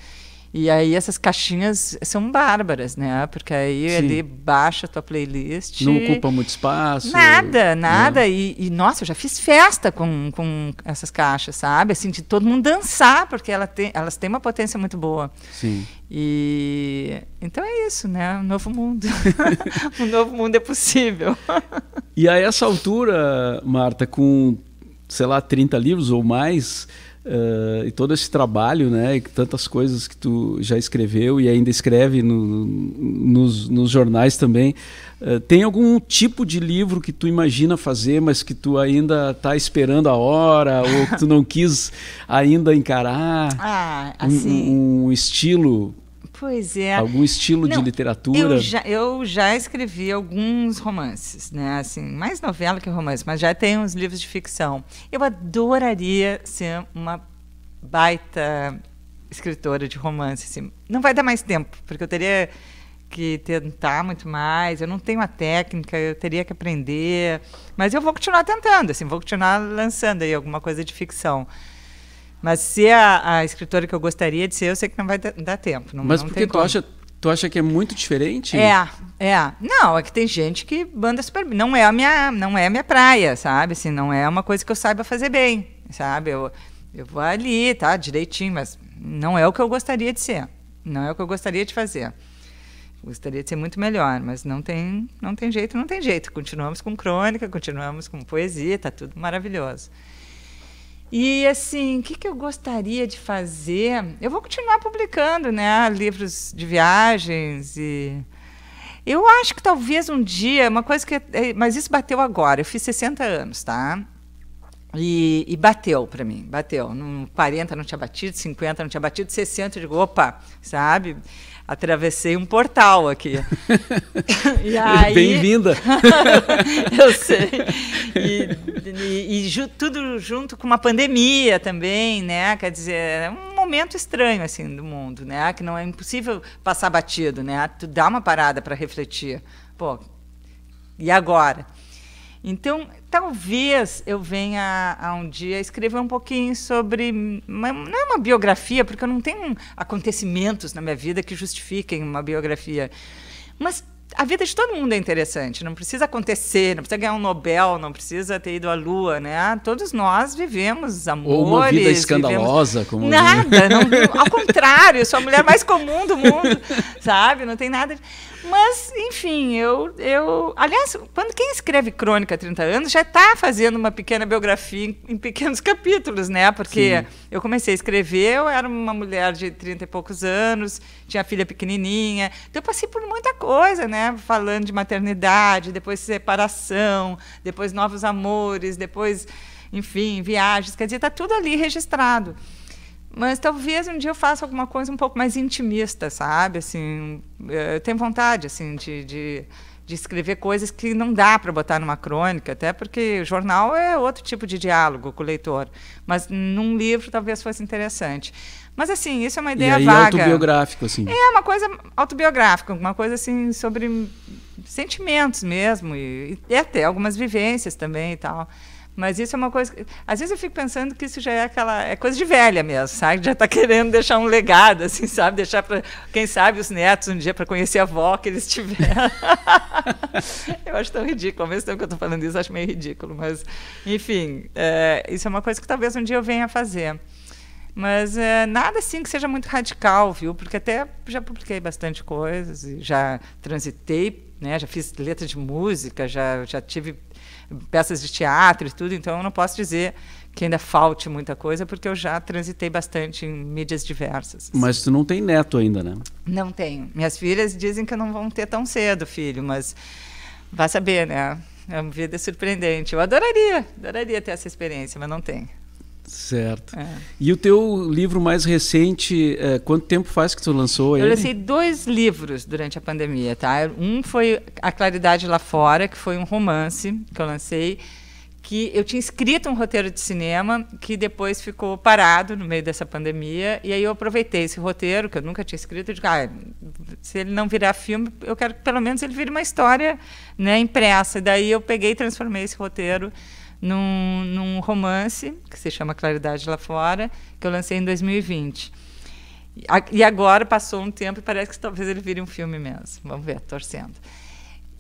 E aí essas caixinhas são bárbaras, né? Porque aí Sim. baixa a tua playlist. Não ocupa muito espaço. Nada, é. nada. E, e, nossa, eu já fiz festa com, com essas caixas, sabe? Assim, de todo mundo dançar, porque ela tem, elas têm uma potência muito boa. Sim. E então é isso, né? Um novo mundo. um novo mundo é possível. e a essa altura, Marta, com sei lá, 30 livros ou mais, Uh, e todo esse trabalho, né, e tantas coisas que tu já escreveu e ainda escreve no, nos, nos, jornais também, uh, tem algum tipo de livro que tu imagina fazer, mas que tu ainda está esperando a hora ou que tu não quis ainda encarar? Ah, assim... um, um estilo Pois é. Algum estilo Não, de literatura? Eu já, eu já, escrevi alguns romances, né? Assim, mais novela que romance, mas já tem uns livros de ficção. Eu adoraria ser uma baita escritora de romance. Assim. Não vai dar mais tempo, porque eu teria que tentar muito mais. Eu não tenho a técnica, eu teria que aprender. Mas eu vou continuar tentando, assim, vou continuar lançando aí alguma coisa de ficção. Mas se é a, a, escritora que eu gostaria de ser, eu sei que não vai dar tempo. Não, Mas não porque tu acha, tu acha que é muito diferente? É, é. Não, é que tem gente que banda super bem. Não é a minha, não é minha praia, sabe? Assim, não é uma coisa que eu saiba fazer bem, sabe? Eu, eu vou ali, tá, direitinho, mas não é o que eu gostaria de ser. Não é o que eu gostaria de fazer. Gostaria de ser muito melhor, mas não tem, não tem jeito, não tem jeito. Continuamos com crônica, continuamos com poesia, tá tudo maravilhoso. E assim, o que, que eu gostaria de fazer? Eu vou continuar publicando, né? Livros de viagens e. Eu acho que talvez um dia, uma coisa que. É, mas isso bateu agora. Eu fiz 60 anos, tá? E, e bateu para mim, bateu. No 40 não tinha batido, 50 não tinha batido, 60 eu digo, opa, sabe? atravessei um portal aqui. aí... Bem-vinda! eu sei. E, e, e, tudo junto com uma pandemia também, né? Quer dizer, é um momento estranho assim do mundo, né? Que não é impossível passar batido, né? Tu dá uma parada para refletir. Pô, e agora? Então, talvez eu venha a um dia escrever um pouquinho sobre. Uma, não é uma biografia, porque eu não tenho acontecimentos na minha vida que justifiquem uma biografia. Mas a vida de todo mundo é interessante, não precisa acontecer, não precisa ganhar um Nobel, não precisa ter ido à Lua, né? Todos nós vivemos amores. Ou uma vida escandalosa, vivemos... como nada, não, ao contrário, eu sou a mulher mais comum do mundo, sabe? Não tem nada. De... Mas, enfim, eu, eu. Aliás, quando quem escreve crônica há 30 anos já está fazendo uma pequena biografia em, em pequenos capítulos, né? Porque Sim. eu comecei a escrever, eu era uma mulher de 30 e poucos anos, tinha filha pequenininha, então eu passei por muita coisa, né? né, falando de maternidade, depois separação, depois novos amores, depois, enfim, viagens. Quer dizer, está tudo ali registrado. Mas talvez um dia eu faça alguma coisa um pouco mais intimista, sabe? Assim, eh, eu tenho vontade assim de, de de escrever coisas que não dá para botar numa crônica, até porque o jornal é outro tipo de diálogo com o leitor. Mas num livro talvez fosse interessante. Mas assim, isso é uma ideia e aí, vaga. autobiográfico, assim. É uma coisa autobiográfica, uma coisa assim sobre sentimentos mesmo e, e até algumas vivências também e tal. Mas isso é uma coisa. Que, às vezes eu fico pensando que isso já é aquela. É coisa de velha mesmo, sabe? Já está querendo deixar um legado, assim, sabe? Deixar para, quem sabe, os netos um dia para conhecer a avó que eles tiveram. eu acho tão ridículo. Ao mesmo tempo que eu estou falando isso, acho meio ridículo. Mas, enfim, é, isso é uma coisa que talvez um dia eu venha a fazer. Mas é, nada assim que seja muito radical, viu? Porque até já publiquei bastante coisas, já transitei, né? já fiz letra de música, já, já tive peças de teatro e tudo, então eu não posso dizer que ainda falte muita coisa, porque eu já transitei bastante em mídias diversas. Mas tu não tem neto ainda, né? Não tenho. Minhas filhas dizem que não vão ter tão cedo filho, mas vai saber, né? É uma vida surpreendente. Eu adoraria, adoraria ter essa experiência, mas não tenho. Certo. É. E o teu livro mais recente, é, quanto tempo faz que tu lançou ele? Eu lancei dois livros durante a pandemia, tá? Um foi A Claridade Lá Fora, que foi um romance que eu lancei, que eu tinha escrito um roteiro de cinema que depois ficou parado no meio dessa pandemia, e aí eu aproveitei esse roteiro, que eu nunca tinha escrito, e digo, ah, se ele não virar filme, eu quero que pelo menos ele vire uma história né, impressa. E daí eu peguei e transformei esse roteiro num, num romance que se chama Claridade Lá Fora, que eu lancei em 2020. E agora passou um tempo e parece que talvez ele vire um filme mesmo. Vamos ver, torcendo.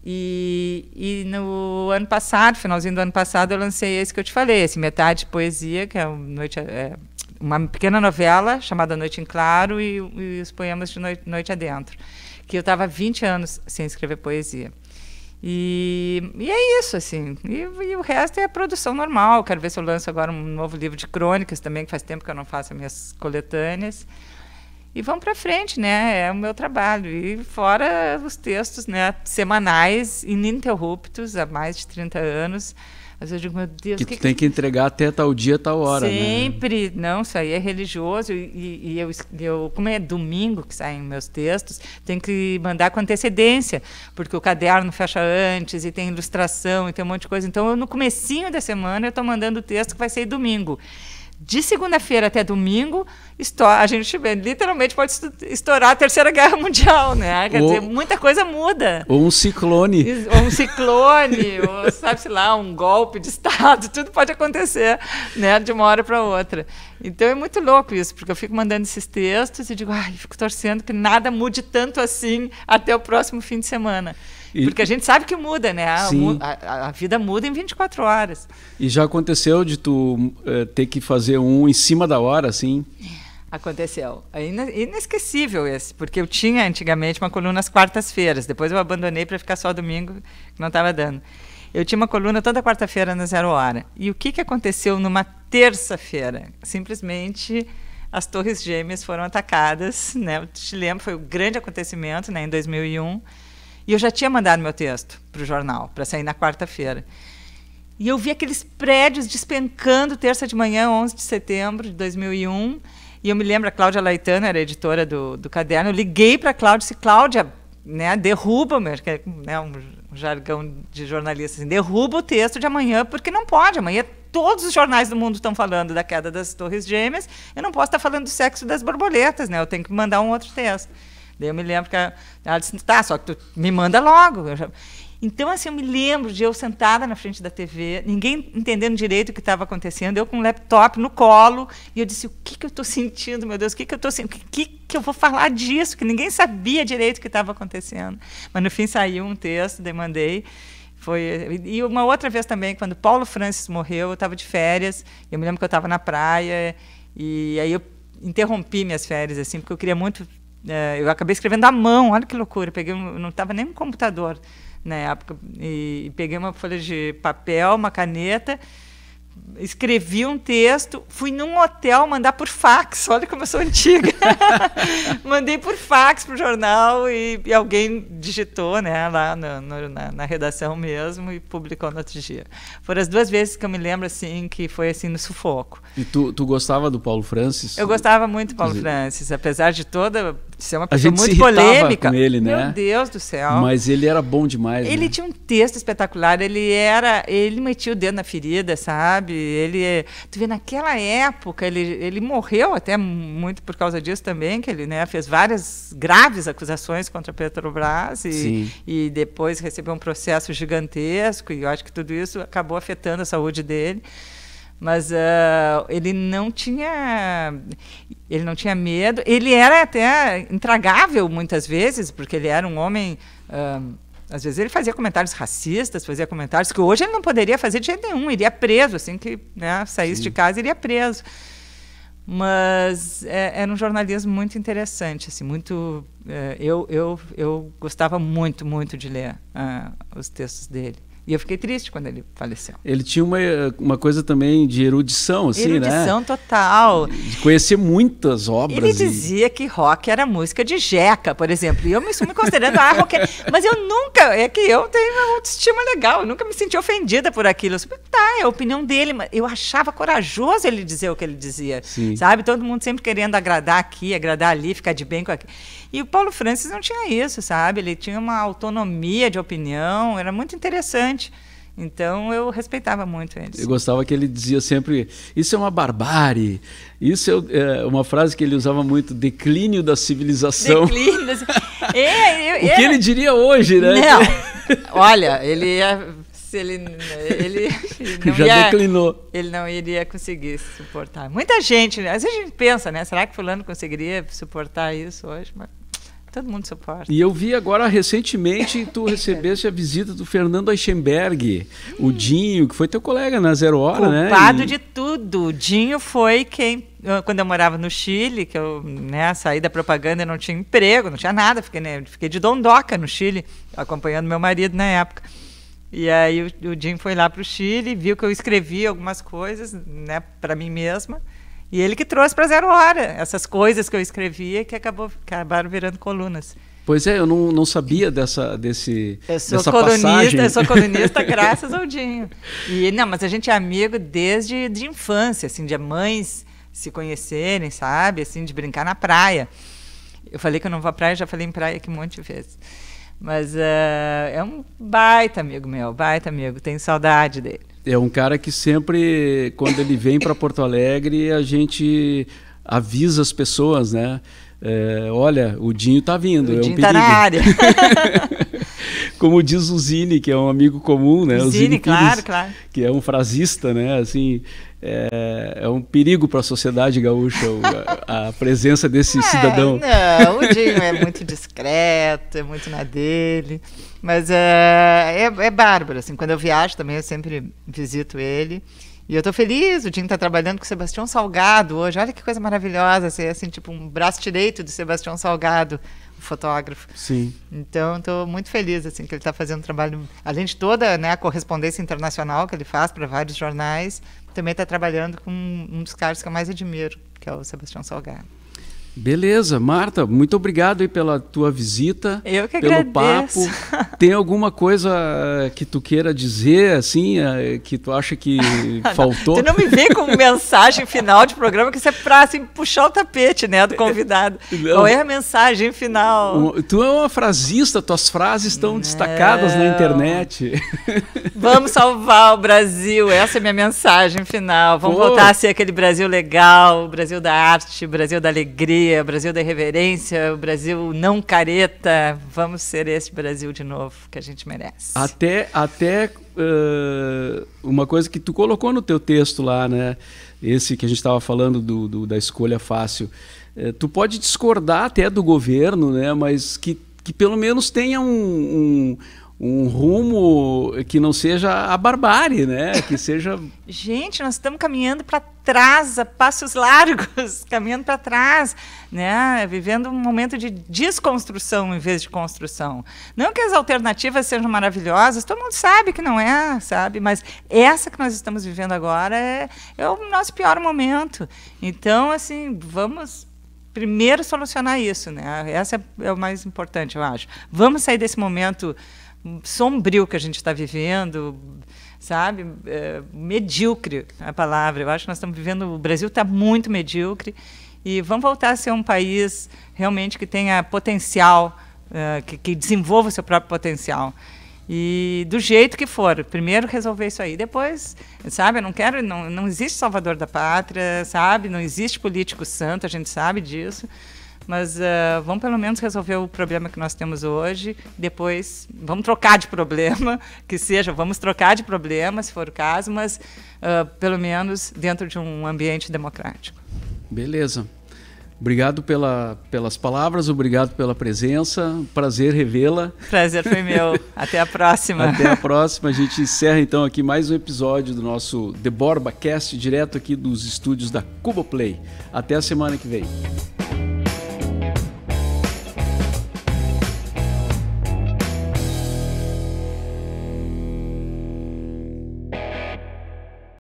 E, e, no ano passado, finalzinho do ano passado, eu lancei esse que eu te falei, esse Metade Poesia, que é, noite, é uma pequena novela chamada Noite em Claro e, e os poemas de Noite, noite Adentro, que eu estava 20 anos sem escrever poesia. E, e, é isso, assim. E, e, o resto é a produção normal. Quero ver se eu lanço agora um novo livro de crônicas também, que faz tempo que eu não faço as minhas coletâneas. E vamos para frente, né? É o meu trabalho. E fora os textos né, semanais, ininterruptos, há mais de 30 anos. Às vezes eu digo, meu Deus... Que, que tu que tem que... que entregar até tal dia, tal hora, né? Sempre. Né? Não, isso aí é religioso. E, e eu, eu, como é domingo que saem meus textos, tem que mandar com antecedência, porque o caderno fecha antes e tem ilustração e tem um monte de coisa. Então, eu, no comecinho da semana, eu estou mandando o texto que vai sair domingo de segunda-feira até domingo, a gente literalmente pode estourar a Terceira Guerra Mundial, né? Quer ou, dizer, muita coisa muda. Ou um ciclone. Ou um ciclone, ou sabe-se lá, um golpe de Estado, tudo pode acontecer, né? De uma hora para outra. Então é muito louco isso, porque eu fico mandando esses textos e digo, ai, fico torcendo que nada mude tanto assim até o próximo fim de semana. E... Porque a gente sabe que muda, né? A, a, a, vida muda em 24 horas. E já aconteceu de tu eh, ter que fazer um em cima da hora, assim? Aconteceu. É inesquecível esse, porque eu tinha antigamente uma coluna às quartas-feiras, depois eu abandonei para ficar só domingo, que não estava dando. Eu tinha uma coluna toda quarta-feira na Zero Hora. E o que, que aconteceu numa terça-feira? Simplesmente as Torres Gêmeas foram atacadas, né? Te lembro, foi o um grande acontecimento, né, em 2001. E eu já tinha mandado meu texto para o jornal, para sair na quarta-feira. E eu vi aqueles prédios despencando terça de manhã, 11 de setembro de 2001. E eu me lembro, a Cláudia Laitano era editora do, do caderno. Eu liguei para a Cláudia e disse: Cláudia, né, derruba, que é né, um jargão de jornalista, assim, derruba o texto de amanhã, porque não pode. Amanhã todos os jornais do mundo estão falando da queda das Torres Gêmeas. Eu não posso estar tá falando do sexo das borboletas, né? eu tenho que mandar um outro texto. Daí eu me lembro que ela, ela disse, tá, só que tu me manda logo. Então, assim, eu me lembro de eu sentada na frente da TV, ninguém entendendo direito o que estava acontecendo, eu com um laptop no colo, e eu disse: o que, que eu estou sentindo, meu Deus, o que, que eu estou sentindo, o que, que eu vou falar disso, que ninguém sabia direito o que estava acontecendo. Mas no fim saiu um texto, demandei. Foi, e uma outra vez também, quando Paulo Francis morreu, eu estava de férias, eu me lembro que eu estava na praia, e aí eu interrompi minhas férias, assim, porque eu queria muito é, eu acabei escrevendo à mão, olha que loucura. Peguei, não estava nem um computador na época. E, e peguei uma folha de papel, uma caneta escrevi um texto, fui num hotel mandar por fax, olha como eu sou antiga. Mandei por fax para o jornal e, e, alguém digitou né, lá no, no, na, na, redação mesmo e publicou no outro dia. Foram as duas vezes que eu me lembro assim que foi assim no sufoco. E tu, tu gostava do Paulo Francis? Eu gostava muito do Paulo dizer... Francis, apesar de toda ser uma pessoa muito polêmica. Com ele, né? Meu Deus do céu. Mas ele era bom demais. Ele né? tinha um texto espetacular, ele era. ele metia o dedo na ferida, sabe? sabe? Ele, é, tu vê, naquela época, ele, ele morreu até muito por causa disso também, que ele né, fez várias graves acusações contra a Petrobras e, e depois recebeu um processo gigantesco, e eu acho que tudo isso acabou afetando a saúde dele mas uh, ele não tinha ele não tinha medo ele era até intragável muitas vezes porque ele era um homem uh, às vezes ele fazia comentários racistas, fazia comentários que hoje ele não poderia fazer de jeito nenhum, iria preso, assim que né, saísse Sim. de casa, iria preso. Mas é, era um jornalismo muito interessante, assim, muito. É, eu, eu, eu gostava muito, muito de ler ah, os textos dele. E eu fiquei triste quando ele faleceu. Ele tinha uma, uma coisa também de erudição, assim, erudição né? Erudição total. De conhecer muitas obras. Ele e... dizia que rock era música de jeca, por exemplo. E eu me, me considerando a rocker. Mas eu nunca, é que eu tenho uma autoestima legal, eu nunca me senti ofendida por aquilo. Eu tá, é a opinião dele, mas eu achava corajoso ele dizer o que ele dizia. Sim. Sabe? Todo mundo sempre querendo agradar aqui, agradar ali, ficar de bem com aquilo. E o Paulo Francis não tinha isso, sabe? Ele tinha uma autonomia de opinião, era muito interessante. Então eu respeitava muito ele. Eu gostava que ele dizia sempre: Isso é uma barbárie. Isso é, é uma frase que ele usava muito: declínio da civilização. Declínio é, eu, o que é... ele diria hoje, né? Não. Olha, ele ia. Se ele, ele, ele não Já ia, declinou. Ele não iria conseguir suportar. Muita gente, às vezes a gente pensa, né? Será que Fulano conseguiria suportar isso hoje? Mas Todo mundo suporta. E eu vi agora recentemente tu é recebeste a visita do Fernando Eichenberg, hum. o Dinho, que foi teu colega na Zero Hora, Culpado né? Culpado e... de tudo. O Dinho foi quem ah, quando eu morava no Chile, que eu né, saí da propaganda, e não tinha emprego, não tinha nada, fiquei, né, fiquei de dondoca no Chile, acompanhando meu marido na época. E aí o, o foi lá para o Chile, viu que eu escrevi algumas coisas né, para mim mesma. E ele que trouxe para Zero Hora essas coisas que eu escrevia que acabou, acabaram virando colunas. Pois é, eu não, não sabia dessa, desse, eu sou dessa colunista, passagem. Eu sou colunista graças ao Dinho. E, não, mas a gente é amigo desde de infância, assim, de mães se conhecerem, sabe? Assim, de brincar na praia. Eu falei que eu não vou à praia, já falei em praia aqui um monte de vezes. Mas uh, é um baita amigo meu, baita amigo. Tenho saudade dele é um cara que sempre, quando ele vem para Porto Alegre, a gente avisa as pessoas, né? É, olha, o Dinho está vindo. O é um Dinho está na área. como diz o Zine, que é um amigo comum, né? o Zine, claro, Pires, claro. Que é um frasista, né? Assim, é, é um perigo para a sociedade gaúcha a, a presença desse é, cidadão. Não, o Dinho é muito discreto, é muito na dele. Mas é, é, é bárbaro, assim. Quando eu viajo também, eu sempre visito ele. E eu tô feliz, o Dinho tá trabalhando com o Sebastião Salgado hoje. Olha que coisa maravilhosa, ser assim, tipo um braço direito do Sebastião Salgado, o fotógrafo. Sim. Então, tô muito feliz, assim, que ele tá fazendo um trabalho, além de toda né, a correspondência internacional que ele faz para vários jornais, também tá trabalhando com um dos caras que eu mais admiro, que é o Sebastião Salgado. Beleza, Marta, muito obrigado aí pela tua visita, Eu que pelo agradeço. papo. Tem alguma coisa eh, que tu queira dizer, assim, eh, que tu acha que faltou? Não, tu não me vem com mensagem final de programa que isso é pra assim, puxar o tapete, né, do convidado. Não. Qual é a mensagem final? tu é uma frasista, tuas frases estão não. destacadas na internet. Vamos salvar o Brasil, essa é a minha mensagem final. Vamos Pô. voltar a ser aquele Brasil legal, Brasil da arte, Brasil da alegria alegria, Brasil da irreverência, o Brasil não careta. Vamos ser esse Brasil de novo que a gente merece. Até, até uh, uma coisa que tu colocou no teu texto lá, né? Esse que a gente estava falando do, do, da escolha fácil. Eh, tu pode discordar até do governo, né? Mas que, que pelo menos tenha um, um um rumo que não seja a barbárie, né? Que seja. Gente, nós estamos caminhando para trás, a passos largos, caminhando para trás, né? Vivendo um momento de desconstrução em vez de construção. Não que as alternativas sejam maravilhosas, todo mundo sabe que não é, sabe? Mas essa que nós estamos vivendo agora é, é o nosso pior momento. Então, assim, vamos primeiro solucionar isso, né? Essa é, é o mais importante, eu acho. Vamos sair desse momento sombrio que a gente está vivendo, sabe? É, medíocre a palavra. Eu acho que nós estamos vivendo. O Brasil está muito medíocre e vamos voltar a ser um país realmente que tenha potencial, é, que, que desenvolva o seu próprio potencial. E do jeito que for, primeiro resolver isso aí, depois, sabe, eu não quero, não, não existe salvador da pátria, sabe, não existe político santo, a gente sabe disso. Mas uh, vamos pelo menos resolver o problema que nós temos hoje. Depois, vamos trocar de problema, que seja, vamos trocar de problema, se for o caso, mas uh, pelo menos dentro de um ambiente democrático. Beleza. Obrigado pela, pelas palavras, obrigado pela presença. Prazer revê-la. Prazer foi meu. Até a próxima. Até a próxima. A gente encerra então aqui mais um episódio do nosso The Borba Cast, direto aqui dos estúdios da Cuba Play. Até a semana que vem.